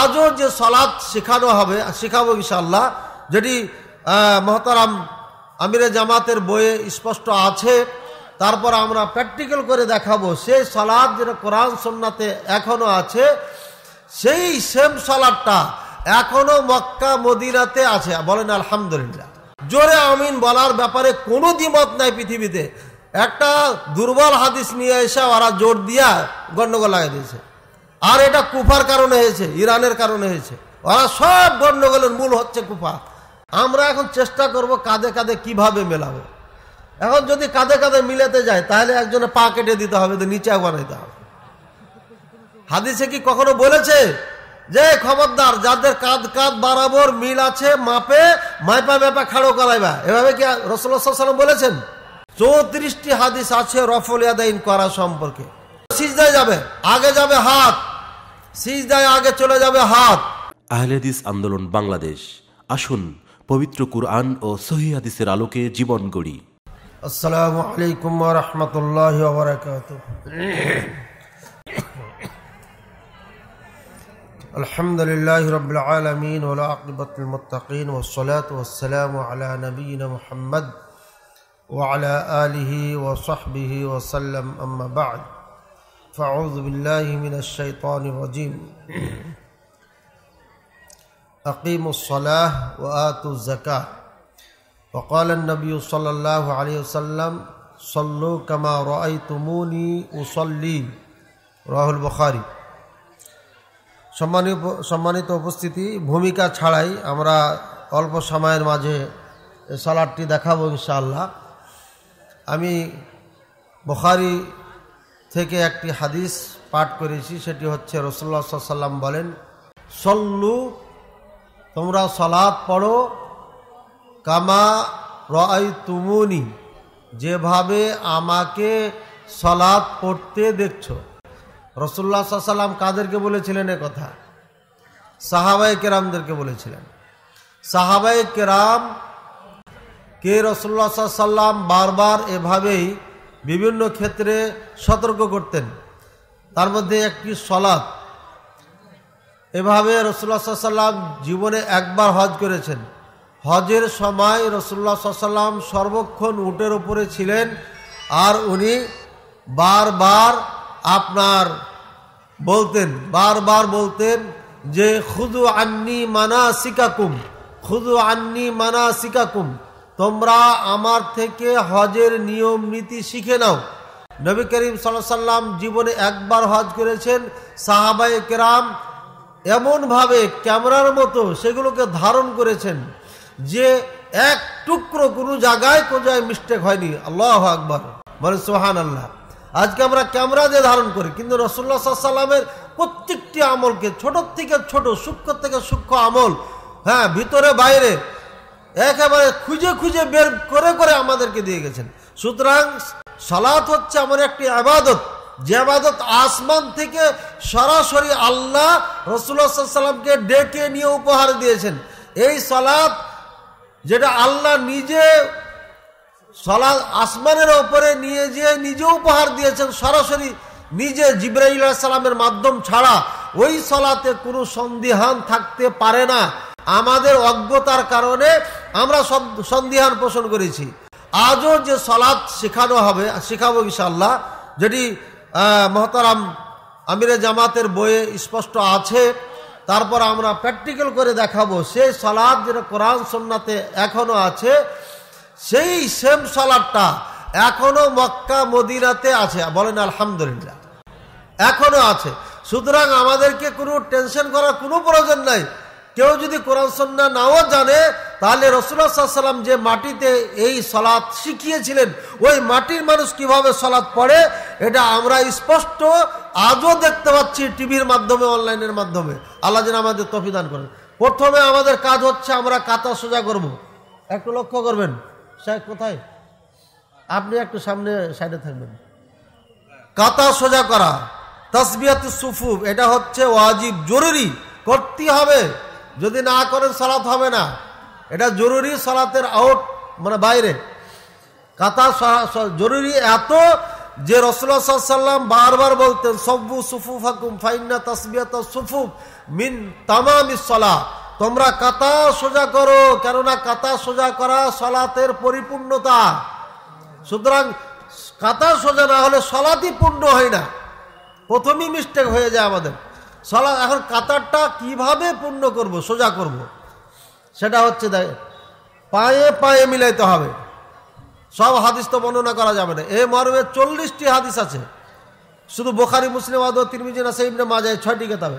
আজও যে সলাদ শেখানো হবে শেখাবো বিশাল্লাহ যেটি মহতারাম আমিরে জামাতের বইয়ে স্পষ্ট আছে তারপর আমরা প্র্যাকটিক্যাল করে দেখাবো সেই সলাদ যেটা কোরআন সন্নাতে এখনও আছে সেই সেম সলাদটা এখনও মক্কা মদিনাতে আছে বলেন আলহামদুলিল্লাহ জোরে আমিন বলার ব্যাপারে কোনো দ্বিমত নাই পৃথিবীতে একটা দুর্বল হাদিস নিয়ে এসে ওরা জোর দিয়া গণ্ডগোল লাগিয়ে দিয়েছে আর এটা কুফার কারণে হয়েছে ইরানের কারণে হয়েছে ওরা সব গণ্ডগোলের মূল হচ্ছে কুফা আমরা এখন চেষ্টা করব কাঁধে কাঁধে কিভাবে মেলাবো এখন যদি কাঁধে কাঁধে মিলাতে যায় তাহলে একজনে পা কেটে দিতে হবে তো নিচে বানাইতে হবে হাদিসে কি কখনো বলেছে যে খবরদার যাদের কাঁধ কাঁধ বারাবর মিল আছে মাপে মাইপা ম্যাপা খাড়ো করাইবা এভাবে কি রসুল্লাহ বলেছেন চৌত্রিশটি হাদিস আছে রফল ইয়াদাইন করা সম্পর্কে সিজদায় যাবে আগে যাবে হাত সিজদায় আগে চলে যাবে হাত আহলেদিস আন্দোলন বাংলাদেশ আসুন পবিত্র কুরআন ও সহি হাদিসের আলোকে জীবন গড়ি আসসালামু আলাইকুম ওয়া রাহমাতুল্লাহি ওয়া বারাকাতুহু الحمد لله رب العالمين والعاقبة للمتقين والصلاة والسلام على نبينا محمد وعلى آله وصحبه وسلم أما بعد فأعوذ بالله من الشيطان الرجيم أقيموا الصلاة وآتوا الزكاة وقال النبي صلى الله عليه وسلم صلوا كما رأيتموني أصلي রাহুল البخاري সম্মানিত সম্মানিত উপস্থিতি ভূমিকা ছাড়াই আমরা অল্প সময়ের মাঝে সালাডটি দেখাবো ইনশাআল্লাহ আমি বখারি থেকে একটি হাদিস পাঠ করেছি সেটি হচ্ছে রসল্লা সাল্লাম বলেন সল্লু তোমরা সলাদ পড়ো কামা রয় তুমুনি যেভাবে আমাকে সলাদ পড়তে দেখছ রসুল্লা সাল্লাম কাদেরকে বলেছিলেন এ কথা সাহাবাই কেরামদেরকে বলেছিলেন সাহাবাই কেরাম কে রসুল্লা সাল্লাম বারবার এভাবেই বিভিন্ন ক্ষেত্রে সতর্ক করতেন তার মধ্যে একটি সলাদ এভাবে রসুল্লা সাল্লাম জীবনে একবার হজ করেছেন হজের সময় রসুল্লা সাল্লাম সর্বক্ষণ উটের ওপরে ছিলেন আর উনি বারবার আপনার বলতেন বারবার বলতেন যে খুদু আন্নি মানা সিকাকুম খুদু আন্নি মানা সিকাকুম তোমরা আমার থেকে হজের নিয়ম নীতি শিখে নাও নবী করিম সাল্লাম জীবনে একবার হজ করেছেন সাহাবাই কেরাম এমনভাবে ক্যামেরার মতো সেগুলোকে ধারণ করেছেন যে এক টুকরো কোনো জায়গায় জায়গায় মিস্টেক হয়নি আল্লাহ আকবর মানে সোহান আল্লাহ আজকে আমরা ক্যামেরা দিয়ে ধারণ করি কিন্তু রসুল্লা সাল্লামের প্রত্যেকটি আমলকে ছোট থেকে ছোট সূক্ষ্ম থেকে সূক্ষ্ম আমল হ্যাঁ ভিতরে বাইরে একেবারে খুঁজে খুঁজে বের করে করে আমাদেরকে দিয়ে গেছেন সুতরাং সালাত হচ্ছে আমার একটি আবাদত যে আবাদত আসমান থেকে সরাসরি আল্লাহ রসুল্লাহামকে ডেকে নিয়ে উপহার দিয়েছেন এই সালাত যেটা আল্লাহ নিজে সলাদ আসমানের ওপরে নিয়ে যে নিজে উপহার দিয়েছেন সরাসরি নিজে জিব্রাহ সালামের মাধ্যম ছাড়া ওই সলাতে কোনো সন্দিহান থাকতে পারে না আমাদের অজ্ঞতার কারণে আমরা সব সন্দেহান পোষণ করেছি আজও যে সলাদ শেখানো হবে শেখাবো ইশাল্লাহ যেটি মহতারাম আমিরে জামাতের বইয়ে স্পষ্ট আছে তারপর আমরা প্র্যাকটিক্যাল করে দেখাবো সেই সালাদ যেটা কোরআন সন্নাতে এখনো আছে সেই সেম সলাদটা এখনো মক্কা মদিনাতে আছে বলেন আলহামদুলিল্লাহ এখনো আছে সুতরাং আমাদেরকে কোনো টেনশন করার কোনো প্রয়োজন নাই কেউ যদি কোরআন সন্না নাও জানে তাহলে রসুল্লাহাম যে মাটিতে এই সলাৎ শিখিয়েছিলেন ওই মাটির মানুষ কিভাবে সলাৎ পড়ে এটা আমরা স্পষ্ট আজও দেখতে পাচ্ছি টিভির মাধ্যমে অনলাইনের মাধ্যমে আল্লাহ যেন আমাদের তফিদান করেন প্রথমে আমাদের কাজ হচ্ছে আমরা কাতা সোজা করব। একটু লক্ষ্য করবেন সাহেব কোথায় আপনি একটু সামনে সাইডে থাকবেন কাতা সোজা করা তসবিয়াত সুফু এটা হচ্ছে ওয়াজিব জরুরি করতে হবে যদি না করেন সালাত হবে না এটা জরুরি সালাতের আউট মানে বাইরে কাতা জরুরি এত যে রসুল্লাহাল্লাম বারবার বলতেন সব্বু সুফু ফাকুম ফাইনা তসবিয়া সুফুফ মিন তামামি সলা তোমরা কাতা সোজা করো কেননা কাতা সোজা করা সলাতের পরিপূর্ণতা সুতরাং কাতা সোজা না হলে সলাতই পূর্ণ হয় না প্রথমেই মিস্টেক হয়ে যায় আমাদের সলা এখন কাতারটা কিভাবে পূর্ণ করব সোজা করব। সেটা হচ্ছে পায়ে পায়ে মিলাইতে হবে সব হাদিস তো বর্ণনা করা যাবে না এ মর্মে চল্লিশটি হাদিস আছে শুধু বোখারি মুসলিম আদৌ তিরমিজি না সেইমনে মাজায় ছয়টি কেতাবে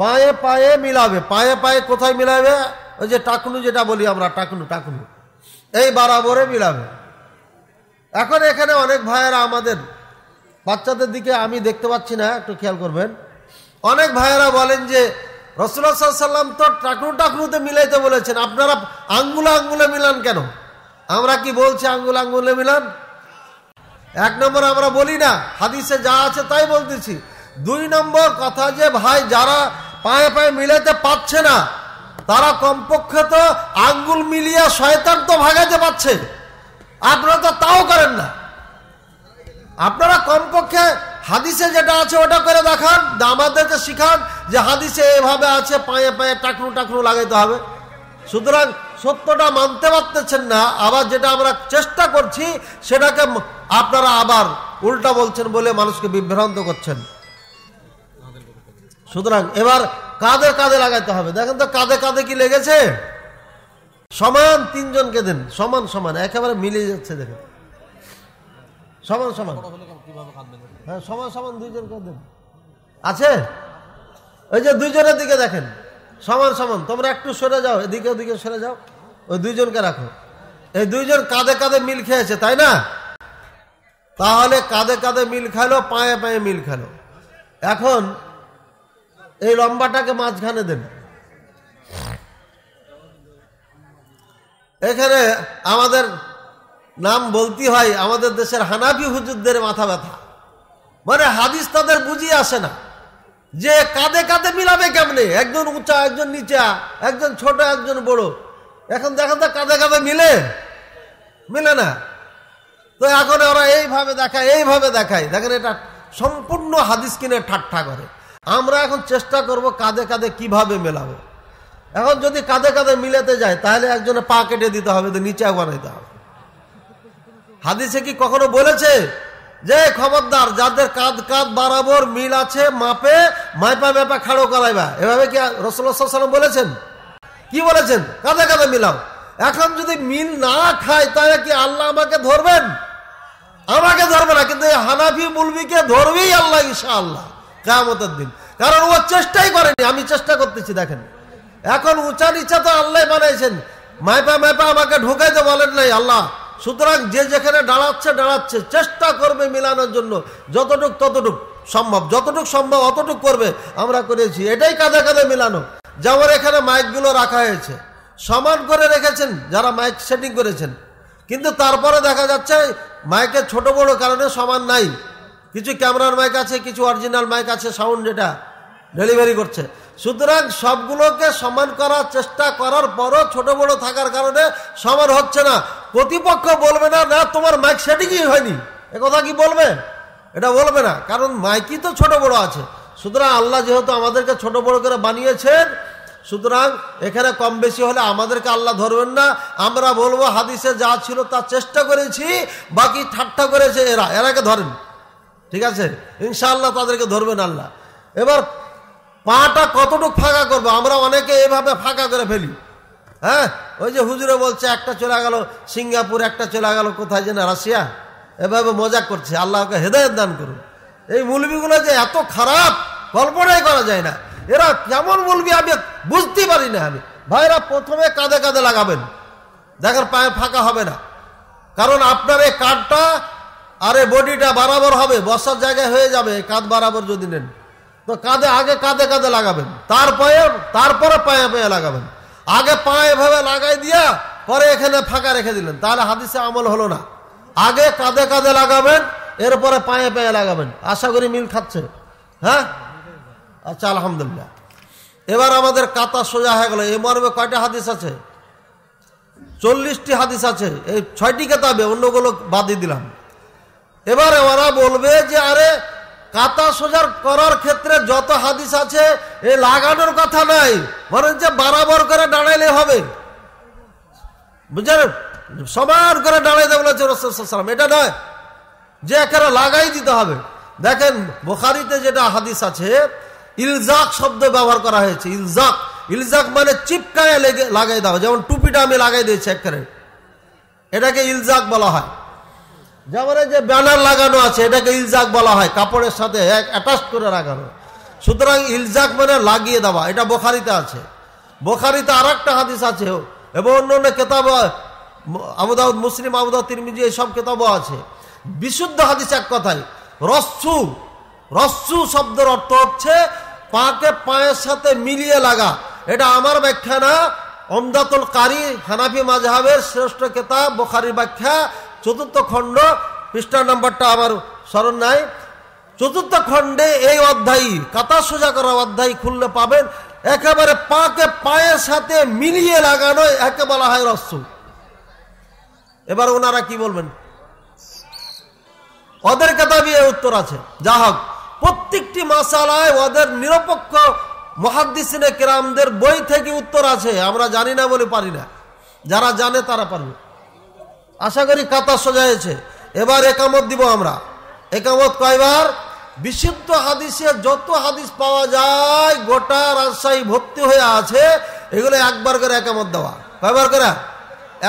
পায়ে পায়ে মিলাবে পায়ে পায়ে কোথায় মিলাবে ওই যে টাকনু যেটা বলি আমরা টাকনু টাকনু এই বরাবরে মিলাবে এখন এখানে অনেক ভাইয়েরা আমাদের বাচ্চাদের দিকে আমি দেখতে পাচ্ছি না একটু খেয়াল করবেন অনেক ভাইয়েরা বলেন যে রসুল্লাহ সাল্লাম তো টাকরু টাকরুতে মিলাইতে বলেছেন আপনারা আঙ্গুলে আঙ্গুলে মিলান কেন আমরা কি বলছি আঙ্গুলে আঙ্গুলে মিলান এক নম্বর আমরা বলি না হাদিসে যা আছে তাই বলতেছি দুই নম্বর কথা যে ভাই যারা পায়ে পায়ে মিলাইতে পারছে না তারা কমপক্ষে তো আঙ্গুল মিলিয়া শয়তান তো ভাগাতে পারছে আপনারা তো তাও করেন না আপনারা কমপক্ষে হাদিসে যেটা আছে ওটা করে দেখান আমাদেরকে শিখান যে হাদিসে এভাবে আছে পায়ে পায়ে টাকরু টাকরু লাগাইতে হবে সুতরাং সত্যটা মানতে পারতেছেন না আবার যেটা আমরা চেষ্টা করছি সেটাকে আপনারা আবার উল্টা বলছেন বলে মানুষকে বিভ্রান্ত করছেন সুতরাং এবার কাঁধে কাঁধে লাগাইতে হবে দেখেন তো কাঁধে কাঁধে কি লেগেছে সমান তিনজনকে দেন সমান সমান একেবারে মিলে যাচ্ছে দেখেন সমান সমান হ্যাঁ সমান সমান দুইজনকে দেন আছে ওই যে দুইজনের দিকে দেখেন সমান সমান তোমরা একটু সরে যাও এদিকে ওদিকে সরে যাও ওই দুইজনকে রাখো এই দুইজন কাঁধে কাঁধে মিল খেয়েছে তাই না তাহলে কাঁধে কাঁধে মিল খেলো পায়ে পায়ে মিল খেলো এখন এই লম্বাটাকে মাঝখানে দেন এখানে আমাদের নাম বলতে হয় আমাদের দেশের হানাফি হুজুরদের মাথা ব্যথা মানে হাদিস তাদের বুঝিয়ে আসে না যে কাঁধে কাঁধে মিলাবে কেমনে একজন উঁচা একজন নিচা একজন ছোট একজন বড় এখন দেখা যায় কাঁধে কাঁধে মিলে মিলে না তো এখন ওরা এইভাবে দেখায় এইভাবে দেখায় দেখেন এটা সম্পূর্ণ হাদিস কিনে ঠাট্টা করে আমরা এখন চেষ্টা করব কাঁধে কাঁধে কিভাবে মেলাবে এখন যদি কাঁধে কাঁধে মিলাতে যায় তাহলে একজনে পা কেটে দিতে হবে তো নিচা বানাইতে হবে হাদিসে কি কখনো বলেছে যে খবরদার যাদের কাঁধ কাঁধ বারাবর মিল আছে মাপে মাইপা মেপা খাড়ো করাইবা এভাবে কি রসুল্লাহাম বলেছেন কি বলেছেন কাঁধে কাঁধে মিলাও এখন যদি মিল না খায় তাহলে কি আল্লাহ আমাকে ধরবেন আমাকে ধরবে না কিন্তু হানাফি মুলবিকে ধরবেই আল্লাহ ঈশা আল্লাহ কেমতের দিন কারণ ও চেষ্টাই করেনি আমি চেষ্টা করতেছি দেখেন এখন উঁচা নিচা তো আল্লাহ বানাইছেন মাইপা মাইপা আমাকে ঢুকাইতে বলেন নাই আল্লাহ সুতরাং যে যেখানে দাঁড়াচ্ছে দাঁড়াচ্ছে চেষ্টা করবে মিলানোর জন্য যতটুক ততটুক সম্ভব যতটুক সম্ভব অতটুক করবে আমরা করেছি এটাই কাঁধে কাঁধে মিলানো যেমন এখানে মাইকগুলো রাখা হয়েছে সমান করে রেখেছেন যারা মাইক সেটিং করেছেন কিন্তু তারপরে দেখা যাচ্ছে মাইকের ছোট বড় কারণে সমান নাই কিছু ক্যামেরার মাইক আছে কিছু অরিজিনাল মাইক আছে সাউন্ড যেটা ডেলিভারি করছে সুতরাং সবগুলোকে সমান করার চেষ্টা করার পরও ছোট বড় থাকার কারণে সমান হচ্ছে না প্রতিপক্ষ বলবে না না তোমার মাইক সেটিংই হয়নি কথা কি বলবে এটা বলবে না কারণ মাইকই তো ছোট বড় আছে সুতরাং আল্লাহ যেহেতু আমাদেরকে ছোট বড় করে বানিয়েছেন সুতরাং এখানে কম বেশি হলে আমাদেরকে আল্লাহ ধরবেন না আমরা বলবো হাদিসে যা ছিল তা চেষ্টা করেছি বাকি ঠাট্টা করেছে এরা এরাকে ধরেন ঠিক আছে ইনশাআল্লাহ তাদেরকে ধরবেন আল্লাহ এবার পাটা কতটুকু ফাঁকা করবো আমরা অনেকে এভাবে ফাঁকা করে ফেলি হ্যাঁ ওই যে হুজুরে বলছে একটা চলে গেল সিঙ্গাপুর একটা চলে গেল কোথায় যেন রাশিয়া এভাবে মজা করছে আল্লাহকে হেদায়ত দান করুন এই মুলবিগুলো যে এত খারাপ কল্পনাই করা যায় না এরা কেমন মুলবি আমি বুঝতে পারি না আমি ভাইরা প্রথমে কাঁধে কাঁধে লাগাবেন দেখার পায়ে ফাঁকা হবে না কারণ আপনার এই কাঠটা আর এই বডিটা বরাবর হবে বসার জায়গায় হয়ে যাবে কাঁধ বরাবর যদি নেন তো কাঁধে আগে কাঁধে কাঁধে লাগাবেন তারপরে তারপরে পায়ে পায়ে লাগাবেন আগে পা এভাবে লাগাই দিয়া পরে এখানে ফাঁকা রেখে দিলেন তাহলে হাদিসে আমল হলো না আগে কাঁধে কাঁধে লাগাবেন এরপরে পায়ে পায়ে লাগাবেন আশা করি মিল খাচ্ছে হ্যাঁ আচ্ছা আলহামদুলিল্লাহ এবার আমাদের কাতা সোজা হয়ে গেল এ মর্মে কয়টা হাদিস আছে চল্লিশটি হাদিস আছে এই ছয়টি কেতাবে অন্যগুলো বাদ দিয়ে দিলাম এবার ওরা বলবে যে আরে কাতা সোজার করার ক্ষেত্রে যত হাদিস আছে এ লাগানোর কথা নাই বরঞ্চ বারাবর করে দাঁড়াইলে হবে বুঝলেন সমান করে দাঁড়াই দেবে বলেছে রসুলাম এটা নয় যে একেবারে লাগাই দিতে হবে দেখেন বোখারিতে যেটা হাদিস আছে ইলজাক শব্দ ব্যবহার করা হয়েছে ইলজাক ইলজাক মানে চিপকায় লেগে লাগাই দেওয়া যেমন টুপিটা আমি লাগাই দিয়েছি একেবারে এটাকে ইলজাক বলা হয় যেমন যে ব্যানার লাগানো আছে এটাকে ইলজাক বলা হয় কাপড়ের সাথে অ্যাটাচ করে লাগানো সুতরাং ইলজাক মানে লাগিয়ে দেওয়া এটা বোখারিতে আছে বোখারিতে আর একটা হাদিস আছে এবং অন্য অন্য কেতাব আমদাউদ মুসলিম আমদাউদ তিরমিজি এইসব কেতাবও আছে বিশুদ্ধ হাদিস এক কথাই রস্সু রস্সু শব্দের অর্থ হচ্ছে পাকে পায়ের সাথে মিলিয়ে লাগা এটা আমার ব্যাখ্যা না অমদাতুল কারি হানাফি মাঝহাবের শ্রেষ্ঠ কেতাব বোখারি ব্যাখ্যা চতুর্থ খণ্ড পৃষ্ঠা নাম্বারটা আমার স্মরণ নাই চতুর্থ খণ্ডে এই অধ্যায় কাতা সোজা করা অধ্যায় খুললে পাবেন একেবারে পাকে পায়ের সাথে মিলিয়ে লাগানো একে বলা হয় রস এবার ওনারা কি বলবেন ওদের বিয়ে উত্তর আছে যা হোক প্রত্যেকটি মাসালায় ওদের নিরপেক্ষ মহাদ্দিসিনে কেরামদের বই থেকে উত্তর আছে আমরা জানি না বলে পারি না যারা জানে তারা পারবে আশা করি কাতার হয়েছে এবার একামত দিব আমরা একামত কয়বার বিশুদ্ধ হাদিসের যত হাদিস পাওয়া যায় গোটা রাজশাহী ভর্তি হয়ে আছে এগুলো একবার করে একামত দেওয়া কয়বার করে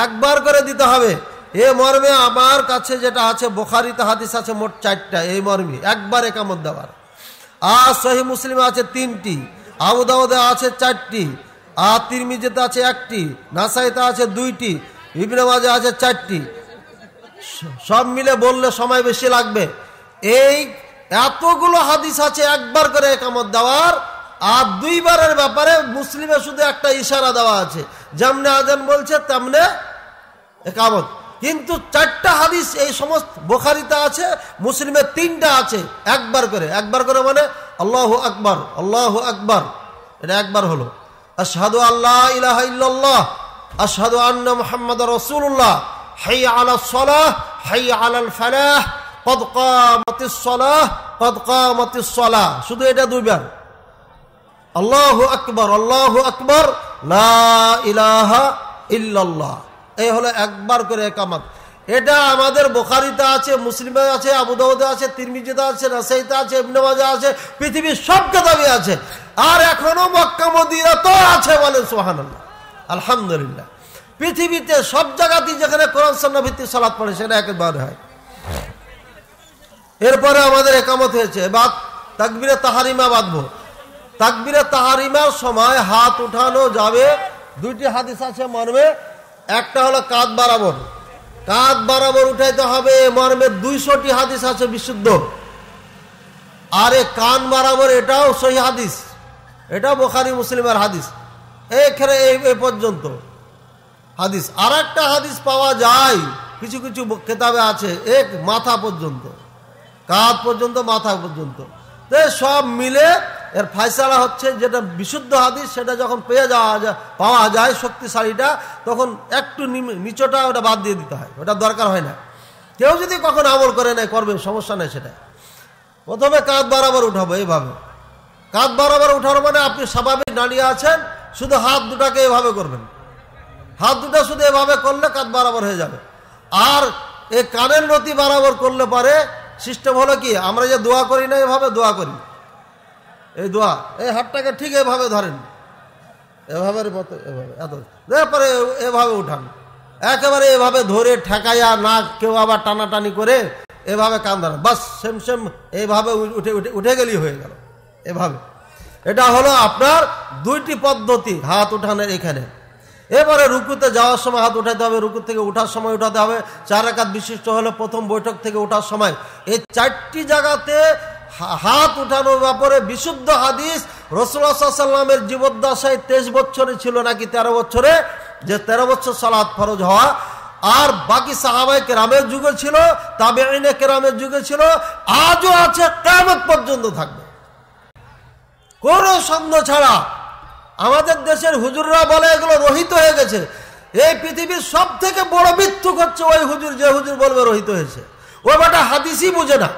একবার করে দিতে হবে এ মর্মে আমার কাছে যেটা আছে বোখারিতে হাদিস আছে মোট চারটা এই মর্মে একবার একামত দেওয়ার আর সহি মুসলিম আছে তিনটি আবুদাউদে আছে চারটি আর তিরমিজিতে আছে একটি নাসাইতে আছে দুইটি ইবনে মাজে আছে চারটি সব মিলে বললে সময় বেশি লাগবে এই এতগুলো হাদিস আছে একবার করে একামত দেওয়ার আর দুইবারের ব্যাপারে মুসলিমে শুধু একটা ইশারা দেওয়া আছে যেমনে আজান বলছে তেমনে একামত কিন্তু চারটা হাদিস এই সমস্ত বোখারিতে আছে মুসলিমের তিনটা আছে একবার করে একবার করে মানে আল্লাহ আকবর আল্লাহ আকবর এটা একবার হলো আর সাধু আল্লাহ ইলাহ ইল্লাল্লাহ আসাদু আন্না মোহাম্মদ রসুল্লাহ হাই আলা সলাহ হাই আলাল ফালাহ কদকামতিসলাহ কদকামতিসলাহ শুধু এটা দুইবার আল্লাহ আকবর আল্লাহ আকবর ইলাহা ইল্লাল্লাহ এই হলো একবার করে একামাত এটা আমাদের বোখারিতে আছে মুসলিমে আছে আবুদাবুদে আছে তিরমিজিতে আছে রাসাইতে আছে ইবনামাজে আছে পৃথিবীর সব কেতাবে আছে আর এখনো মক্কা মদিনা তো আছে বলেন সোহানাল্লাহ আলহামদুলিল্লাহ পৃথিবীতে সব জায়গাতেই যেখানে কোরআন সন্না ভিত্তিক সালাদ পড়ে সেটা একবার হয় এরপরে আমাদের একামত হয়েছে বাদ তাকবিরে তাহারিমা বাঁধব তাকবিরে তাহারিমার সময় হাত উঠানো যাবে দুইটি হাদিস আছে মর্মে একটা হলো কাঁধ বরাবর কাঁধ বরাবর উঠাইতে হবে মর্মে দুইশোটি হাদিস আছে বিশুদ্ধ আরে কান বরাবর এটাও সহি হাদিস এটাও বোখারি মুসলিমের হাদিস এখানে এ পর্যন্ত হাদিস আর একটা হাদিস পাওয়া যায় কিছু কিছু কেতাবে আছে এক মাথা পর্যন্ত কাঁধ পর্যন্ত মাথা পর্যন্ত তো সব মিলে এর ফাইসালা হচ্ছে যেটা বিশুদ্ধ হাদিস সেটা যখন পেয়ে যাওয়া যায় পাওয়া যায় শক্তিশালীটা তখন একটু নিচটা ওটা বাদ দিয়ে দিতে হয় ওটা দরকার হয় না কেউ যদি কখন আমল করে নেয় করবে সমস্যা নেই সেটা প্রথমে কাঁধ বারাবার উঠাবো এইভাবে কাঁধ বারাবার উঠানো মানে আপনি স্বাভাবিক দাঁড়িয়ে আছেন শুধু হাত দুটাকে এভাবে করবেন হাত দুটো শুধু এভাবে করলে কাঁধ বরাবর হয়ে যাবে আর এই কানের নতি বরাবর করলে পারে সিস্টেম হলো কি আমরা যে দোয়া করি না এভাবে দোয়া করি এই দোয়া এই হাতটাকে ঠিক এভাবে ধরেন এভাবে মতো এভাবে এত তারপরে এভাবে উঠান একেবারে এভাবে ধরে ঠেকাইয়া না কেউ আবার টানাটানি করে এভাবে কান ধরেন বাস সেম সেম এভাবে উঠে উঠে উঠে গেলি হয়ে গেল এভাবে এটা হলো আপনার দুইটি পদ্ধতি হাত উঠানের এখানে এবারে রুকুতে যাওয়ার সময় হাত উঠাতে হবে রুকু থেকে ওঠার সময় উঠাতে হবে চার একাত বিশিষ্ট হলো প্রথম বৈঠক থেকে ওঠার সময় এই চারটি জায়গাতে হাত উঠানোর ব্যাপারে বিশুদ্ধ হাদিস রসুল্লাহামের জীবদ্দশায় তেইশ বছরে ছিল নাকি ১৩ বছরে যে ১৩ বছর সালাত ফরজ হওয়া আর বাকি সাহাবাই কেরামের যুগে ছিল তাবে আইনে কেরামের যুগে ছিল আজও আছে কেমন পর্যন্ত থাকবে কোনো সন্দেহ ছাড়া আমাদের দেশের হুজুররা বলে এগুলো রহিত হয়ে গেছে এই পৃথিবীর সব থেকে বড় মৃত্যু হচ্ছে ওই হুজুর যে হুজুর বলবে রহিত হয়েছে ও বেটা হাদিসই বুঝে না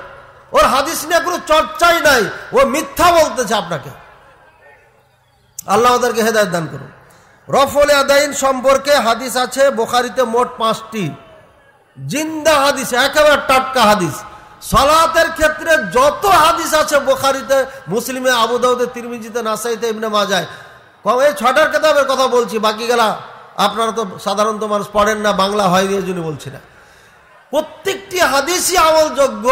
ওর হাদিস নিয়ে কোনো চর্চাই নাই ও মিথ্যা বলতেছে আপনাকে আল্লাহ ওদেরকে হেদায়ত দান করুন রফল আদাইন সম্পর্কে হাদিস আছে বোখারিতে মোট পাঁচটি জিন্দা হাদিস একেবারে টাটকা হাদিস সলাতের ক্ষেত্রে যত হাদিস আছে বোখারিতে মুসলিমে আবুদাউদে তিরমিজিতে নাসাইতে এমনি মাজায় কম এই ছটার কেতাবের কথা বলছি বাকি গেলা আপনারা তো সাধারণত মানুষ পড়েন না বাংলা হয় এই জন্য বলছি না প্রত্যেকটি হাদিসই আমলযোগ্য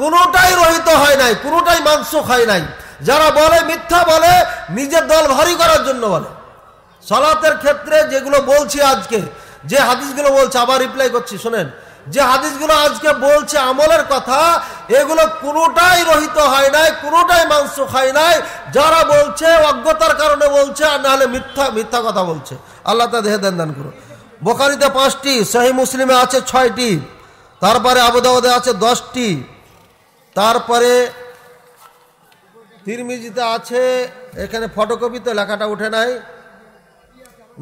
কোনোটাই রহিত হয় নাই কোনোটাই মাংস হয় নাই যারা বলে মিথ্যা বলে নিজের দল ভারী করার জন্য বলে সলাতের ক্ষেত্রে যেগুলো বলছি আজকে যে হাদিসগুলো বলছে আবার রিপ্লাই করছি শোনেন যে হাদিসগুলো আজকে বলছে আমলের কথা এগুলো কোনোটাই রহিত হয় নাই কোনোটাই মাংস খায় নাই যারা বলছে অজ্ঞতার কারণে বলছে আর নাহলে মিথ্যা মিথ্যা কথা বলছে আল্লাহ তা দেহে দেন দান করো বোকারিতে পাঁচটি সহি মুসলিমে আছে ছয়টি তারপরে আবুদাবাদে আছে দশটি তারপরে তিরমিজিতে আছে এখানে ফটোকপিতে লেখাটা উঠে নাই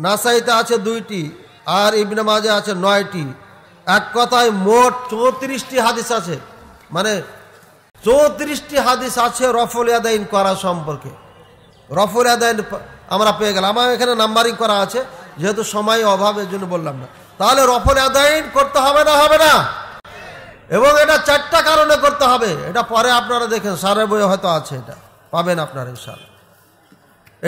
নাসাইতে আছে দুইটি আর ইবনে মাজে আছে নয়টি এক কথায় মোট চৌত্রিশটি হাদিস আছে মানে চৌত্রিশটি হাদিস আছে রফল আদায়ন করা সম্পর্কে রফল আদায়ন আমরা পেয়ে গেলাম আমার এখানে নাম্বারিং করা আছে যেহেতু সময় অভাবের জন্য বললাম না তাহলে রফল আদায়ন করতে হবে না হবে না এবং এটা চারটা কারণে করতে হবে এটা পরে আপনারা দেখেন সারের বইয়ে হয়তো আছে এটা পাবেন আপনারা সার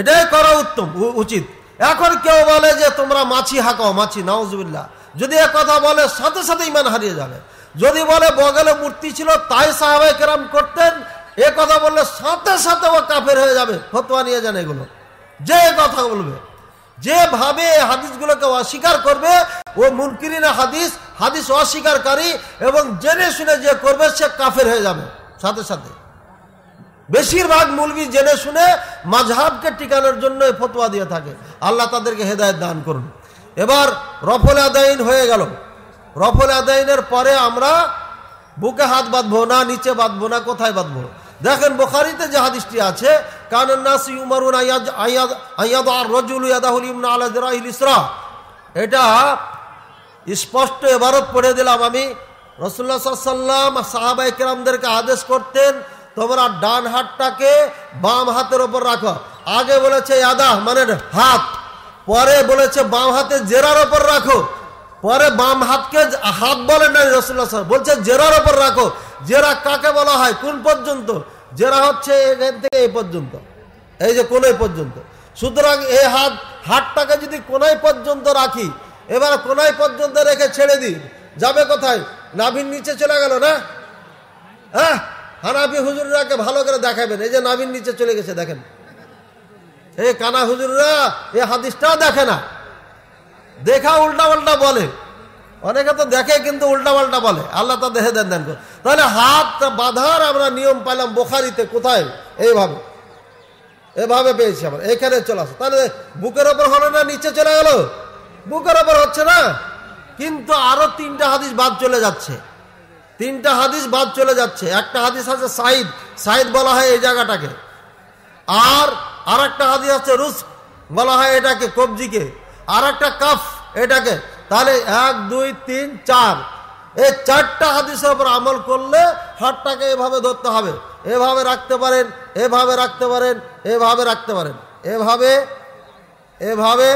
এটাই করা উত্তম উচিত এখন কেউ বলে যে তোমরা মাছি হাঁকাও মাছি নাউজবিল্লা যদি এ কথা বলে সাথে সাথে ইমান হারিয়ে যাবে যদি বলে বগলে মূর্তি ছিল তাই সাহাবাই কেরাম করতেন এ কথা বললে সাথে সাথে ও কাফের হয়ে যাবে ফতোয়া নিয়ে যান এগুলো যে কথা বলবে যেভাবে হাদিসগুলোকে অস্বীকার করবে ও মুনকিরিনা হাদিস হাদিস অস্বীকারী এবং জেনে শুনে যে করবে সে কাফের হয়ে যাবে সাথে সাথে বেশিরভাগ মুলবি জেনে শুনে মাঝহাবকে টিকানোর জন্য ফতোয়া দিয়ে থাকে আল্লাহ তাদেরকে হেদায়ত দান করুন এবার রফল আদায়ন হয়ে গেল রফল আদায়নের পরে আমরা বুকে হাত বাঁধবো না নিচে বাঁধবো না কোথায় বাঁধবো দেখেন বোখারিতে যে হাদিসটি আছে ইসরা এটা স্পষ্ট এবারত পড়ে দিলাম আমি রসুল্লা সাল্লাম সাহাবা আদেশ করতেন তোমরা ডান হাতটাকে বাম হাতের ওপর রাখো আগে বলেছে ইয়াদা মানে হাত পরে বলেছে বাম হাতে জেরার ওপর রাখো পরে বাম হাতকে হাত বলে না রসুল্লাহ বলছে জেরার ওপর রাখো জেরা কাকে বলা হয় কোন পর্যন্ত জেরা হচ্ছে এখান থেকে এই পর্যন্ত এই যে কোনো পর্যন্ত সুতরাং এই হাত হাতটাকে যদি কোনাই পর্যন্ত রাখি এবার কোনাই পর্যন্ত রেখে ছেড়ে দিই যাবে কোথায় নাভির নিচে চলে গেল না হ্যাঁ হানাভি হুজুরাকে ভালো করে দেখাবেন এই যে নাভির নিচে চলে গেছে দেখেন এ কানা হুজুররা এ হাদিসটা দেখে না দেখা উল্টা পাল্টা বলে অনেকে তো দেখে কিন্তু উল্টা পাল্টা বলে আল্লাহ তা দেখে দেন দেন তাহলে হাত বাঁধার আমরা নিয়ম পাইলাম বোখারিতে কোথায় এইভাবে এভাবে পেয়েছি আমরা এখানে চলে আসো তাহলে বুকের ওপর হলো না নিচে চলে গেল বুকের ওপর হচ্ছে না কিন্তু আরো তিনটা হাদিস বাদ চলে যাচ্ছে তিনটা হাদিস বাদ চলে যাচ্ছে একটা হাদিস আছে সাইদ সাইদ বলা হয় এই জায়গাটাকে আর আর একটা হাদি আছে রুস বলা হয় এটাকে কবজিকে আর একটা কাফ এটাকে তাহলে এক দুই তিন চার এই চারটা হাদিসের উপর আমল করলে হাতটাকে এভাবে ধরতে হবে এভাবে রাখতে পারেন এভাবে রাখতে পারেন এভাবে রাখতে পারেন এভাবে এভাবে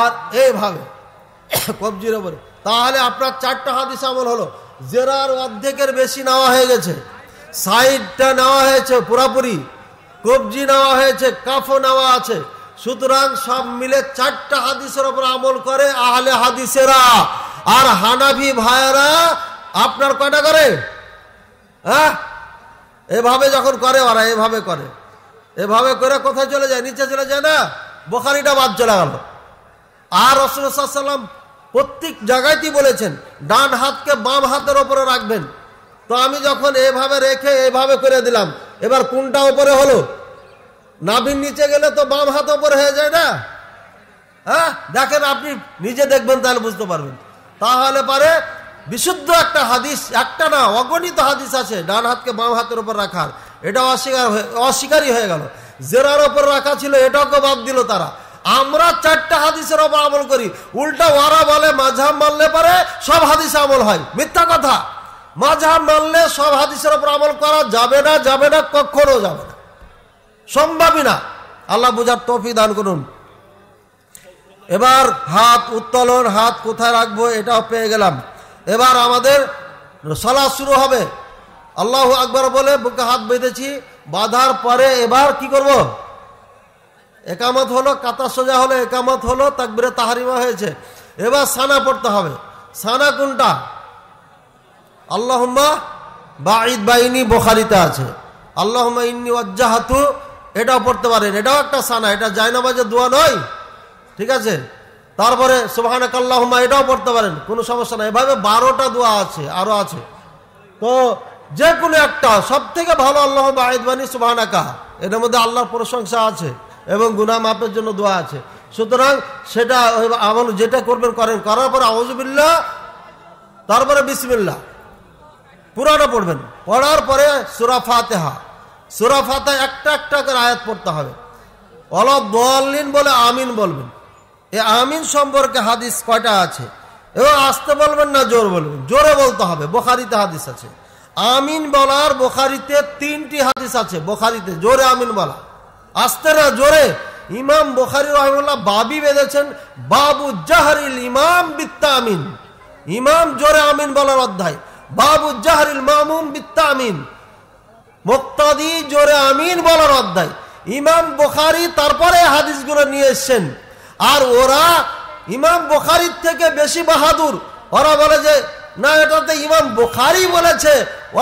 আর এইভাবে কবজির ওপরে তাহলে আপনার চারটা হাদিস আমল হলো জেরার অর্ধেকের বেশি নেওয়া হয়ে গেছে সাইডটা নেওয়া হয়েছে পুরাপুরি কবজি নেওয়া হয়েছে কাফও নেওয়া আছে সুতরাং সব মিলে চারটা হাদিসের ওপর আমল করে আহলে হাদিসেরা আর হানাভি ভাইয়েরা আপনার কয়টা করে হ্যাঁ এভাবে যখন করে ওরা এভাবে করে এভাবে করে কোথায় চলে যায় নিচে চলে যায় না বোখারিটা বাদ চলে গেল আর রসুল সাল্লাম প্রত্যেক জায়গায়তেই বলেছেন ডান হাতকে বাম হাতের ওপরে রাখবেন তো আমি যখন এভাবে রেখে এভাবে করে দিলাম এবার কোনটা ওপরে হলো নাভির নিচে গেলে তো বাম হাত ওপরে হয়ে যায় না হ্যাঁ দেখেন আপনি নিজে দেখবেন তাহলে বুঝতে পারবেন তাহলে পারে বিশুদ্ধ একটা হাদিস একটা না অগণিত হাদিস আছে ডান হাতকে বাম হাতের উপর রাখার এটা অস্বীকার অস্বীকারই হয়ে গেল জেরার ওপর রাখা ছিল এটাকে বাদ দিল তারা আমরা চারটা হাদিসের ওপর আমল করি উল্টা ওরা বলে মাঝাম মানলে পারে সব হাদিস আমল হয় মিথ্যা কথা মাঝহাব মানলে সব হাদিসের ওপর আমল করা যাবে না যাবে না কখনো যাবে না সম্ভবই না আল্লাহ বুঝার টফি দান করুন এবার হাত উত্তোলন হাত কোথায় রাখবো এটাও পেয়ে গেলাম এবার আমাদের সলা শুরু হবে আল্লাহ আকবর বলে বুকে হাত বেঁধেছি বাঁধার পরে এবার কি করব। একামত হলো কাতা সোজা হলো একামত হলো তাকবিরে তাহারিমা হয়েছে এবার সানা পড়তে হবে সানা কোনটা আল্লাহম্মা বা ঈদ বাইনি বোখারিতে আছে আল্লাহম্মা ইন্নি অজ্জাহাতু এটাও পড়তে পারেন এটাও একটা সানা এটা জায়নামাজের দোয়া নয় ঠিক আছে তারপরে সোহানা কাল্লাহমা এটাও পড়তে পারেন কোনো সমস্যা নাই এভাবে বারোটা দোয়া আছে আরও আছে তো যে কোনো একটা সব থেকে ভালো আল্লাহ আয়দবানি সুবাহানা কাহা এটার মধ্যে আল্লাহর প্রশংসা আছে এবং গুনা মাপের জন্য দোয়া আছে সুতরাং সেটা আমল যেটা করবেন করেন করার পরে আউজবিল্লা তারপরে বিসমিল্লা পুরাটা পড়বেন পড়ার পরে সুরাফাতে হা সুরাফাতে একটা একটা করে আয়াত পড়তে হবে অলপ বললিন বলে আমিন বলবেন এ আমিন সম্পর্কে হাদিস কয়টা আছে এবং আসতে বলবেন না জোর বলবেন জোরে বলতে হবে বোখারিতে হাদিস আছে আমিন বলার বোখারিতে তিনটি হাদিস আছে বোখারিতে জোরে আমিন বলা আসতে না জোরে ইমাম বোখারি রহমুল্লাহ বাবি বেঁধেছেন বাবু জাহারিল ইমাম বিত্তা আমিন ইমাম জোরে আমিন বলার অধ্যায় বাবু জাহরুল মামুন বিত্তামিন মুক্তাদি জোরে আমিন বলার অধ্যায় ইমাম বোখারি তারপরে হাদিসগুলো নিয়ে এসছেন আর ওরা ইমাম বোখারির থেকে বেশি বাহাদুর ওরা বলে যে না এটাতে ইমাম বোখারি বলেছে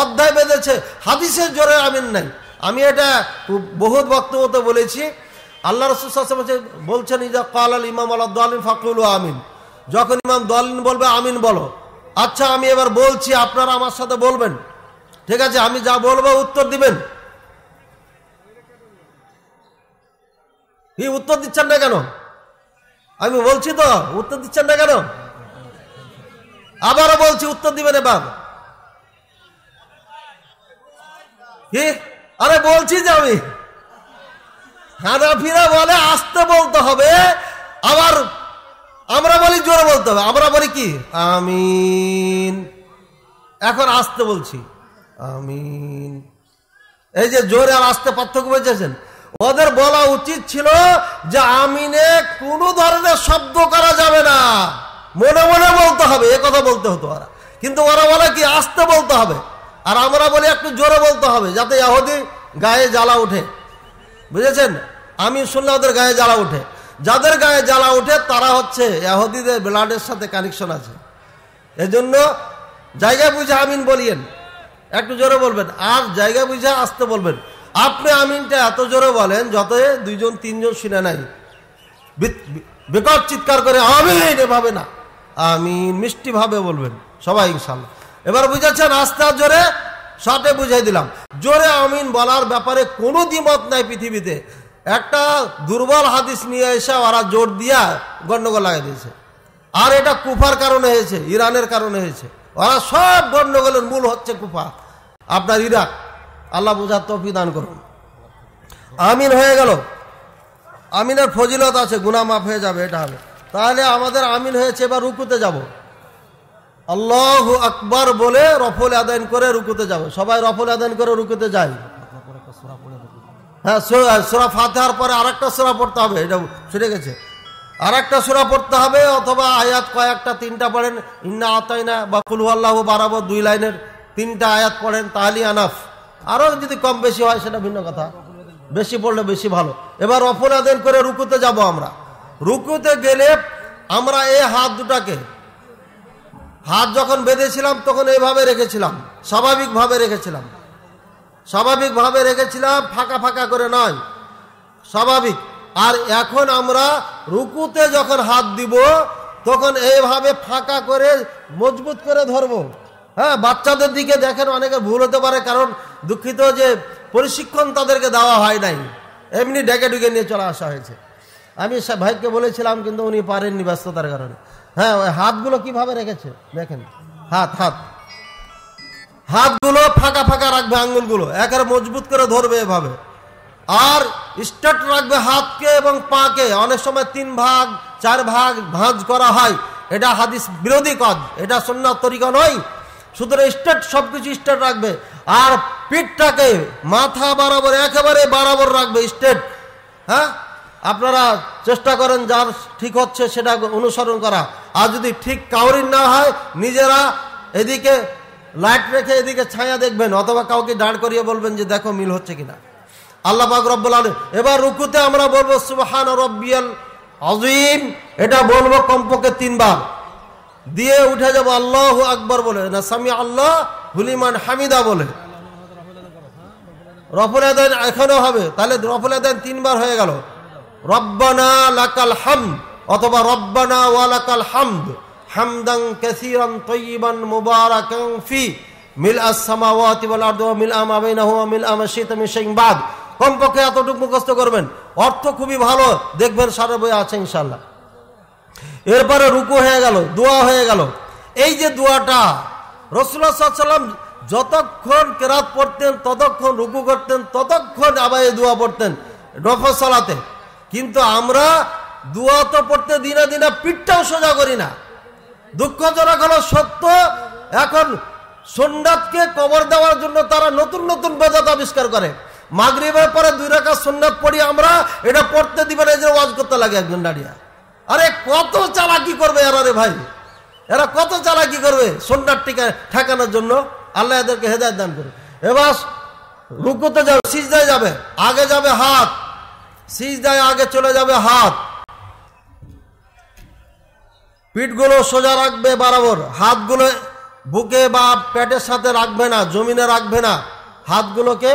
অধ্যায় বেঁধেছে হাদিসের জোরে আমিন নাই আমি এটা বহুত বক্তব্যতে বলেছি আল্লাহ রসুল বলছেন ইজা কাল আল ইমাম আল্লাহ দোয়ালিন ফাকুল আমিন যখন ইমাম দোয়ালিন বলবে আমিন বলো আচ্ছা আমি এবার বলছি আপনারা আমার সাথে বলবেন ঠিক আছে আমি যা বলবো উত্তর দিবেন কি উত্তর দিচ্ছেন না কেন আমি বলছি তো উত্তর দিচ্ছেন না কেন আবারও বলছি উত্তর দিবেন এবার কি আরে বলছি যে আমি হানাফিরা বলে আসতে বলতে হবে আবার আমরা বলি জোরে বলতে হবে আমরা বলি কি আমিন এখন আসতে বলছি আমিন এই যে জোরে আর আসতে পার্থক্য বেঁচেছেন ওদের বলা উচিত ছিল যে আমিনে কোনো ধরনের শব্দ করা যাবে না মনে মনে বলতে হবে এ কথা বলতে হতো ওরা কিন্তু ওরা বলে কি আসতে বলতে হবে আর আমরা বলি একটু জোরে বলতে হবে যাতে ইহুদি গায়ে জ্বালা উঠে বুঝেছেন আমি শুনলে ওদের গায়ে জ্বালা উঠে যাদের গায়ে জ্বালা ওঠে তারা হচ্ছে এহদিদের ব্লাডের সাথে কানেকশন আছে এজন্য জায়গা বুঝে আমিন বলিয়েন একটু জোরে বলবেন আর জায়গা বুঝে আসতে বলবেন আপনি আমিনটা এত জোরে বলেন যত দুইজন তিনজন শুনে নাই বেকার চিৎকার করে আমিন এভাবে না আমিন মিষ্টিভাবে বলবেন সবাই ইনশাল্লাহ এবার বুঝেছেন আস্তে জোরে সাথে বুঝাই দিলাম জোরে আমিন বলার ব্যাপারে কোনো দ্বিমত নাই পৃথিবীতে একটা দুর্বল হাদিস নিয়ে এসে ওরা জোর দিয়া গণ্ডগোল লাগিয়ে দিয়েছে আর এটা কুফার কারণে হয়েছে ইরানের কারণে হয়েছে ওরা সব গণ্ডগোলের মূল হচ্ছে কুফা আপনার ইরাক আল্লাহ বুঝার তফি দান করুন আমিন হয়ে গেল আমিনের ফজিলত আছে গুনা মাফ হয়ে যাবে এটা হবে তাহলে আমাদের আমিন হয়েছে এবার রুকুতে যাব। আল্লাহ আকবার বলে রফল আদায়ন করে রুকুতে যাব সবাই রফল আদায়ন করে রুকুতে যায় হ্যাঁ সুরা ফাতেহার পরে আরেকটা সোরা পড়তে হবে এটা ছুটে গেছে আর একটা সোরা পড়তে হবে অথবা আয়াত কয়েকটা তিনটা পড়েন ইন্না আতাইনা বা কুলুয়াল্লাহ বারাবো দুই লাইনের তিনটা আয়াত পড়েন তাহলে আনাফ আরও যদি কম বেশি হয় সেটা ভিন্ন কথা বেশি পড়লে বেশি ভালো এবার অপরাধের করে রুকুতে যাব আমরা রুকুতে গেলে আমরা এ হাত দুটাকে হাত যখন বেঁধেছিলাম তখন এইভাবে রেখেছিলাম স্বাভাবিকভাবে রেখেছিলাম স্বাভাবিকভাবে রেখেছিলাম ফাঁকা ফাঁকা করে নয় স্বাভাবিক আর এখন আমরা রুকুতে যখন হাত দিব তখন এইভাবে ফাঁকা করে মজবুত করে ধরব হ্যাঁ বাচ্চাদের দিকে দেখেন অনেকে ভুল হতে পারে কারণ দুঃখিত যে প্রশিক্ষণ তাদেরকে দেওয়া হয় নাই এমনি ডেকে ডুকে নিয়ে চলে আসা হয়েছে আমি ভাইকে বলেছিলাম কিন্তু উনি পারেননি ব্যস্ততার কারণে হ্যাঁ হাতগুলো কিভাবে রেখেছে দেখেন হাত হাত হাতগুলো ফাঁকা ফাঁকা রাখবে আঙ্গুলগুলো একে মজবুত করে ধরবে এভাবে আর স্টার্ট রাখবে হাতকে এবং পাকে অনেক সময় তিন ভাগ চার ভাগ ভাঁজ করা হয় এটা হাদিস বিরোধী কাজ এটা সন্ন্যাস তরিকা নয় সুতরাং স্টার্ট সব কিছু স্টার্ট রাখবে আর পিঠটাকে মাথা বরাবর একেবারে বরাবর রাখবে স্টেট হ্যাঁ আপনারা চেষ্টা করেন যার ঠিক হচ্ছে সেটা অনুসরণ করা আর যদি ঠিক কাউরির না হয় নিজেরা এদিকে লাইট রেখে এদিকে ছায়া দেখবেন অথবা কাউকে দাঁড় করিয়ে বলবেন যে দেখো মিল হচ্ছে কিনা আল্লাহ রব্বুল আলম এবার রুকুতে আমরা বলবো সুবাহান রব্বিয়াল আজিম এটা বলবো কমপক্ষে তিনবার দিয়ে উঠে যাবো আল্লাহ আকবর বলে না সামি আল্লাহ হুলিমান হামিদা বলে রফুল আদান এখনো হবে তাহলে রফুল আদান তিনবার হয়ে গেল রব্বানা লাকাল হাম অথবা রব্বানা ওয়ালাকাল হামদ হামদাং কাসীরান তাইয়িবান মুবারাকান ফি মিল আসসামাওয়াতি ওয়াল আরদি ওয়া মিল আমা বাইনাহুমা মিল আমা শাইতান মিন শাইইন বাদ কমপক্ষে এতটুকু মুখস্থ করবেন অর্থ খুবই ভালো দেখবেন সারা বই আছে ইনশাআল্লাহ এরপরে রুকু হয়ে গেল দোয়া হয়ে গেল এই যে দোয়াটা রসুল্লাহ সাল্লাম যতক্ষণ কেরাত পড়তেন ততক্ষণ রুকু করতেন ততক্ষণ আবাই দোয়া পড়তেন নফর সালাতে কিন্তু আমরা দোয়া তো পড়তে দিনে দিনে পিঠটাও সোজা করি না দুঃখজনক হলো সত্য এখন সোনরাতকে কবর দেওয়ার জন্য তারা নতুন নতুন বেজাত আবিষ্কার করে মাগরিবের পরে দুই রেখা সোনরাত পড়ি আমরা এটা পড়তে দিবে না যে ওয়াজ করতে লাগে একজন দাঁড়িয়া আরে কত চালাকি করবে এরা রে ভাই এরা কত চালাকি করবে সোনরাত টিকা ঠেকানোর জন্য আল্লাহ এদেরকে হেদায়ত দান করে এবার রুকুতে যাবে সিজদায় যাবে আগে যাবে হাত সিজদায় আগে চলে যাবে হাত পিঠগুলো সোজা রাখবে বরাবর হাতগুলো বুকে বা পেটের সাথে রাখবে না জমিনে রাখবে না হাতগুলোকে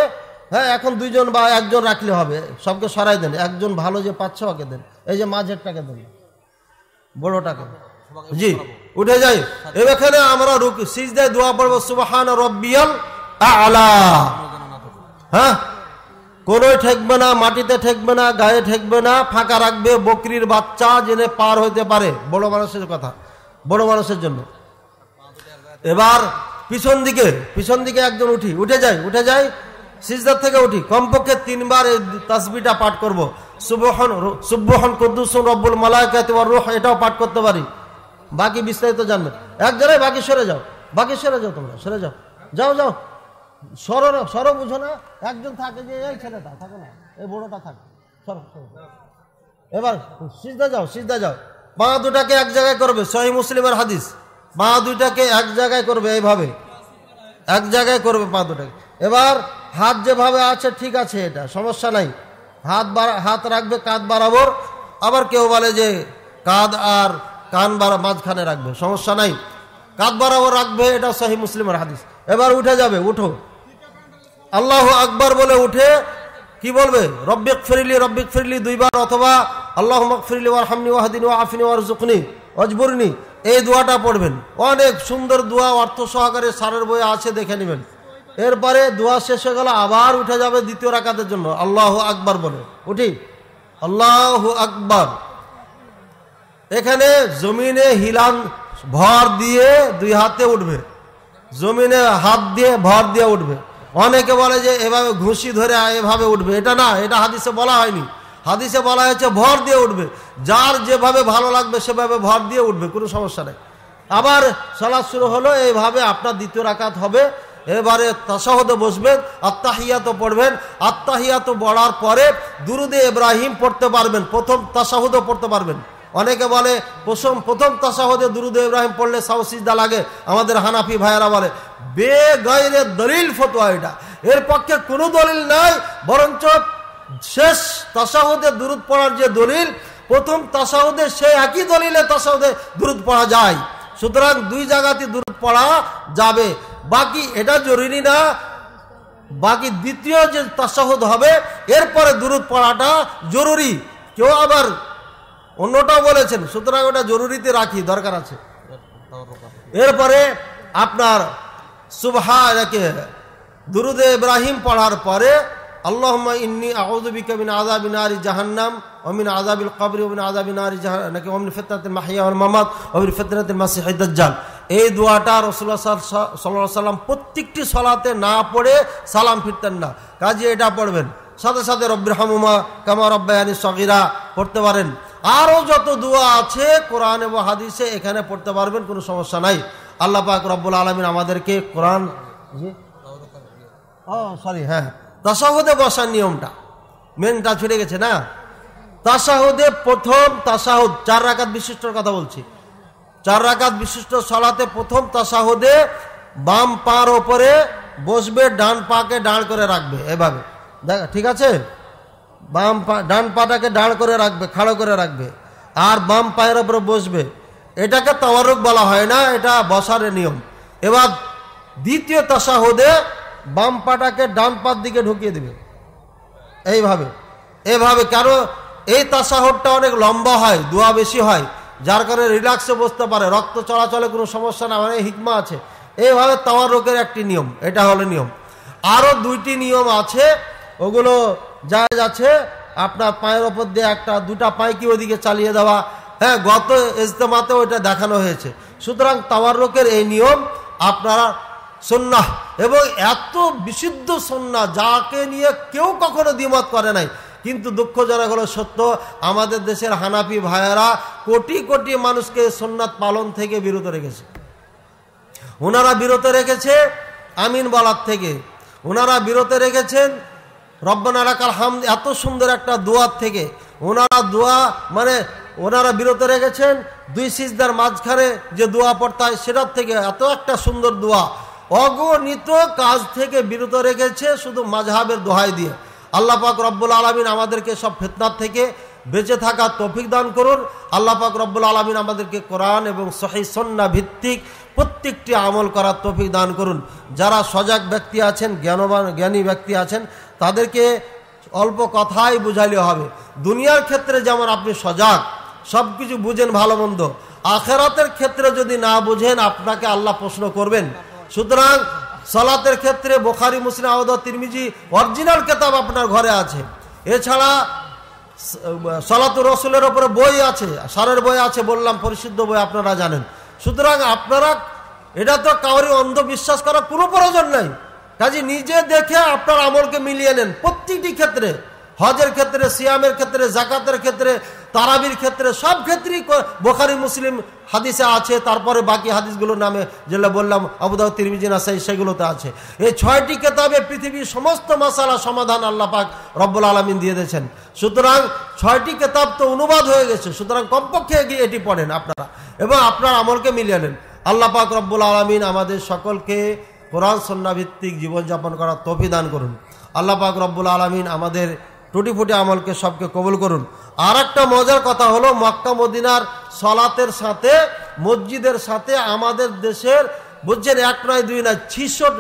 হ্যাঁ এখন দুইজন বা একজন রাখলে হবে সবকে সরাই দেন একজন ভালো যে পাচ্ছ ওকে দেন এই যে মাঝেরটাকে দেন বড়টাকে জি উঠে যাই এখানে আমরা সিজদায় দোয়া পড়বো সুবাহান রব্বিয়াল আলা হ্যাঁ কোনোই ঠেকবে না মাটিতে ঠেকবে না গায়ে ঠেকবে না ফাঁকা রাখবে বকরির বাচ্চা জেনে পার হইতে পারে বড় মানুষের কথা বড় মানুষের জন্য এবার পিছন দিকে পিছন দিকে একজন উঠি উঠে যাই উঠে যাই সিজদার থেকে উঠি কমপক্ষে তিনবার এই তাসবিটা পাঠ করব সুবহন সুবহন কুদ্দুসন রব্বুল মালায়কাতি তোমার রূহ এটাও পাঠ করতে পারি বাকি বিস্তারিত জানবে একজনে বাকি সরে যাও বাকি সরে যাও তোমরা সরে যাও যাও যাও স্বর স্বর বুঝো না একজন থাকে যে এই ছেলেটা থাকে না এই বড়টা থাকে সর এবার সিজদা যাও সিজদা যাও পা দুটাকে এক জায়গায় করবে সহি মুসলিমের হাদিস পা দুইটাকে এক জায়গায় করবে এইভাবে এক জায়গায় করবে পা দুটাকে এবার হাত যেভাবে আছে ঠিক আছে এটা সমস্যা নাই হাত হাত রাখবে কাঁধ বাড়াবর আবার কেউ বলে যে কাঁধ আর কান বাড়া মাঝখানে রাখবে সমস্যা নাই কাঁধ বাড়াবর রাখবে এটা সহি মুসলিমের হাদিস এবার উঠে যাবে উঠো আল্লাহ আকবর বলে উঠে কি বলবে রব্বিক ফিরিলি রব্বিক ফেরিলি দুইবার অথবা আল্লাহ ফিরিলি ওয়ার হামনি ওয়াহাদিন ওয়া আফিনি ওয়ার জুকনি অজবরনি এই দোয়াটা পড়বেন অনেক সুন্দর দোয়া অর্থ সহকারে সারের বই আছে দেখে নেবেন এরপরে দোয়া শেষ হয়ে গেল আবার উঠে যাবে দ্বিতীয় রাকাতের জন্য আল্লাহ আকবর বলে উঠি আল্লাহ আকবর এখানে জমিনে হিলান ভর দিয়ে দুই হাতে উঠবে জমিনে হাত দিয়ে ভর দিয়ে উঠবে অনেকে বলে যে এভাবে ঘুষি ধরে এভাবে উঠবে এটা না এটা হাদিসে বলা হয়নি হাদিসে বলা হয়েছে ভর দিয়ে উঠবে যার যেভাবে ভালো লাগবে সেভাবে ভর দিয়ে উঠবে কোনো সমস্যা নেই আবার সলা শুরু হলো এইভাবে আপনার দ্বিতীয় রাকাত হবে এবারে তাসাহতে বসবেন আত্মাহিয়াত পড়বেন আত্মাহিয়াত পড়ার পরে দুরুদে ইব্রাহিম পড়তে পারবেন প্রথম তাসাহুদও পড়তে পারবেন অনেকে বলে প্রথম প্রথম তাসাহদে দুরুদ ইব্রাহিম পড়লে সাউসিজদা লাগে আমাদের হানাফি ভাইয়েরা বলে বে গাইরে দলিল ফতোয়া এটা এর পক্ষে কোনো দলিল নাই বরঞ্চ শেষ তাসাহদে দুরুদ পড়ার যে দলিল প্রথম তাসাহদে সে একই দলিলে তাসাহদে দুরুদ পড়া যায় সুতরাং দুই জায়গাতে দুরুদ পড়া যাবে বাকি এটা জরুরি না বাকি দ্বিতীয় যে তাসাহদ হবে এরপরে দুরুদ পড়াটা জরুরি কেউ আবার অন্যটাও বলেছেন সুতরাং ওটা জরুরিতে রাখি দরকার আছে এরপরে আপনার সুবহাকে দুরুদে ইব্রাহিম পড়ার পরে আল্লাহ ইন্নি আউদুবিকা মিন আজাবিন আরি জাহান্নাম অমিন আজাবিল কবরি অমিন আজাবিন আরি জাহান নাকি অমিন ফেতনাতে মাহিয়া মামাদ অমিন ফেতনাতে মাসি দাজ্জাল এই দোয়াটা রসুল্লাহ সাল্লাহ সাল্লাম প্রত্যেকটি সলাতে না পড়ে সালাম ফিরতেন না কাজে এটা পড়বেন সাথে সাথে রব্বির হামুমা কামা রব্বায়ানি সগিরা পড়তে পারেন আরও যত দোয়া আছে কোরআন এবং হাদিসে এখানে পড়তে পারবেন কোনো সমস্যা নাই আল্লাহ পাক রব্বুল আলমিন আমাদেরকে কোরআন ও সরি হ্যাঁ, হ্যাঁ তাসাহুদে বসার নিয়মটা মেনটা ছুটে গেছে না তাসাহুদে প্রথম তাসাহুদ চার রাকাত বিশিষ্টর কথা বলছি চার রাকাত বিশিষ্ট সলাতে প্রথম তাসাহুদে বাম পার ওপরে বসবে ডান পাকে ডাঁড় করে রাখবে এভাবে দেখ ঠিক আছে বাম পা ডান পাটাকে ডাঁড় করে রাখবে খাড়ো করে রাখবে আর বাম পায়ের ওপরে বসবে এটাকে তাওয়ারুক বলা হয় না এটা বসার নিয়ম এবার দ্বিতীয় হদে বাম পাটাকে ডান পার দিকে ঢুকিয়ে দেবে এইভাবে এভাবে কারো এই তাসাহরটা অনেক লম্বা হয় দোয়া বেশি হয় যার কারণে রিল্যাক্সে বসতে পারে রক্ত চলাচলে কোনো সমস্যা না অনেক মানে হিকমা আছে এইভাবে তাওয়ারুকের একটি নিয়ম এটা হলো নিয়ম আরও দুইটি নিয়ম আছে ওগুলো যায় যাচ্ছে আপনার পায়ের ওপর দিয়ে একটা দুটা পাইকি কি ওদিকে চালিয়ে দেওয়া হ্যাঁ গত ইজতেমাতে ওইটা দেখানো হয়েছে সুতরাং তাওয়ারকের এই নিয়ম আপনারা সন্না এবং এত বিশুদ্ধ সন্না যাকে নিয়ে কেউ কখনো দ্বিমত করে নাই কিন্তু দুঃখজনক হলো সত্য আমাদের দেশের হানাপি ভাইয়েরা কোটি কোটি মানুষকে সোননাথ পালন থেকে বিরত রেখেছে ওনারা বিরত রেখেছে আমিন বলার থেকে ওনারা বিরত রেখেছেন রব্বানা রাকাল হামদ এত সুন্দর একটা দোয়ার থেকে ওনারা দোয়া মানে ওনারা বিরত রেখেছেন দুই সিজদার মাঝখানে যে দোয়া পড়তায় সেটার থেকে এত একটা সুন্দর দোয়া অগণিত কাজ থেকে বিরত রেখেছে শুধু মাঝহাবের দোহাই দিয়ে আল্লাহ পাক রব্বুল আলমিন আমাদেরকে সব ফেতনার থেকে বেঁচে থাকা তফিক দান করুন আল্লাহ পাক রব্বুল আলমিন আমাদেরকে কোরআন এবং সহি সন্না ভিত্তিক প্রত্যেকটি আমল করার তফিক দান করুন যারা সজাগ ব্যক্তি আছেন জ্ঞানবান জ্ঞানী ব্যক্তি আছেন তাদেরকে অল্প কথাই বুঝাইলে হবে দুনিয়ার ক্ষেত্রে যেমন আপনি সজাগ সব কিছু বুঝেন ভালো মন্দ আখেরাতের ক্ষেত্রে যদি না বুঝেন আপনাকে আল্লাহ প্রশ্ন করবেন সুতরাং সলাতের ক্ষেত্রে বোখারি মুসলিম আহদ তিরমিজি অরিজিনাল কেতাব আপনার ঘরে আছে এছাড়া সলাতুর রসুলের ওপরে বই আছে সারের বই আছে বললাম পরিশুদ্ধ বই আপনারা জানেন সুতরাং আপনারা এটা তো কাউরি অন্ধবিশ্বাস করার কোনো প্রয়োজন নাই কাজে নিজে দেখে আপনার আমলকে মিলিয়ে নেন প্রত্যেকটি ক্ষেত্রে হজের ক্ষেত্রে সিয়ামের ক্ষেত্রে জাকাতের ক্ষেত্রে তারাবির ক্ষেত্রে সব ক্ষেত্রেই বোখারি মুসলিম হাদিসে আছে তারপরে বাকি হাদিসগুলোর নামে যেগুলো বললাম আবুদাহ তিরমিজিন আছে সেগুলোতে আছে এই ছয়টি কেতাবে পৃথিবীর সমস্ত মশালা সমাধান আল্লাহ পাক রব্বুল আলমিন দিয়ে দিয়েছেন সুতরাং ছয়টি কেতাব তো অনুবাদ হয়ে গেছে সুতরাং কমপক্ষে এগিয়ে এটি পড়েন আপনারা এবং আপনার আমলকে মিলিয়ে নেন আল্লাহ পাক রব্বুল আলমিন আমাদের সকলকে কোরআন সন্ন্যাভিত্তিক জীবনযাপন করার তফি দান করুন আল্লাহ পাক রব্বুল আলমিন আমাদের টুটি ফুটি আমলকে সবকে কবুল করুন আর একটা মজার কথা হলো মক্কা মদিনার সলাতের সাথে মসজিদের সাথে আমাদের দেশের বুঝছেন এক নয় দুই নয় ছিষট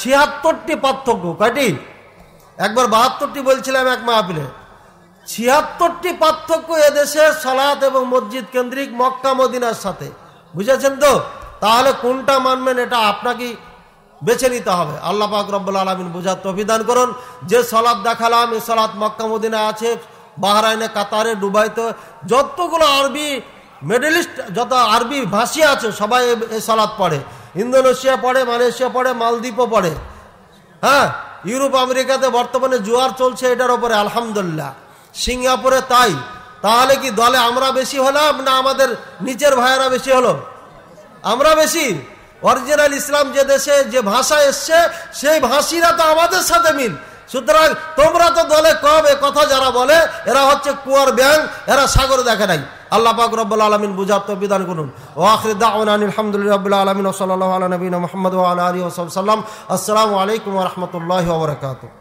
ছিয়াত্তরটি পার্থক্য কয়টি একবার বাহাত্তরটি বলছিলাম এক মাহফিলে ছিয়াত্তরটি পার্থক্য এদেশে সলাৎ এবং মসজিদ কেন্দ্রিক মক্কা মদিনার সাথে বুঝেছেন তো তাহলে কোনটা মানবেন এটা আপনাকে বেছে নিতে হবে আল্লাহ পাক রব্বুল আলমিন বোঝার তফিদান করুন যে সলাদ দেখালাম এই সলাদ মক্কামুদ্দিনে আছে বাহরাইনে কাতারে ডুবাইতে যতগুলো আরবি মেডেলিস্ট যত আরবি ভাষী আছে সবাই এই সলাদ পড়ে ইন্দোনেশিয়া পড়ে মালয়েশিয়া পড়ে মালদ্বীপও পড়ে হ্যাঁ ইউরোপ আমেরিকাতে বর্তমানে জোয়ার চলছে এটার ওপরে আলহামদুলিল্লাহ সিঙ্গাপুরে তাই তাহলে কি দলে আমরা বেশি হলাম না আমাদের নিচের ভাইয়েরা বেশি হলো আমরা বেশি অরিজিনাল ইসলাম যে দেশে যে ভাষা এসছে সেই ভাষীরা তো আমাদের সাথে মিল সুতরাং তোমরা তো দলে কম এ কথা যারা বলে এরা হচ্ছে কুয়ার ব্যাং এরা সাগর দেখে নাই আল্লাহ পাক রব্বুল আলমিন বুঝাত বিধান করুন ওয়াখির দাওয়ান আলহামদুলিল্লাহ রবিল্লা আলমিন সাল্লাহ আলী নবীন মোহাম্মদ আলী সাল্লাম আসসালামু আলাইকুম রহমতুল্লাহ বরকাত